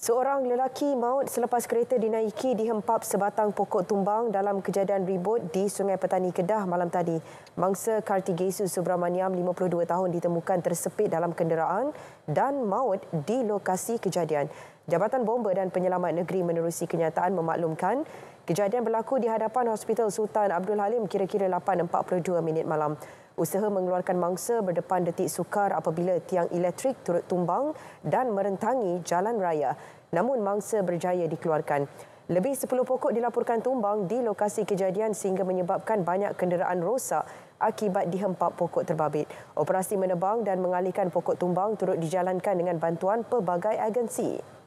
Seorang lelaki maut selepas kereta dinaiki dihempap sebatang pokok tumbang dalam kejadian ribut di Sungai Petani Kedah malam tadi. Mangsa Kartigesu Subramaniam, 52 tahun, ditemukan tersepit dalam kenderaan dan maut di lokasi kejadian. Jabatan Bomber dan Penyelamat Negeri menerusi kenyataan memaklumkan kejadian berlaku di hadapan Hospital Sultan Abdul Halim kira-kira 8.42 minit malam. Usaha mengeluarkan mangsa berdepan detik sukar apabila tiang elektrik turut tumbang dan merentangi jalan raya. Namun mangsa berjaya dikeluarkan. Lebih 10 pokok dilaporkan tumbang di lokasi kejadian sehingga menyebabkan banyak kenderaan rosak akibat dihempap pokok terbabit. Operasi menebang dan mengalihkan pokok tumbang turut dijalankan dengan bantuan pelbagai agensi.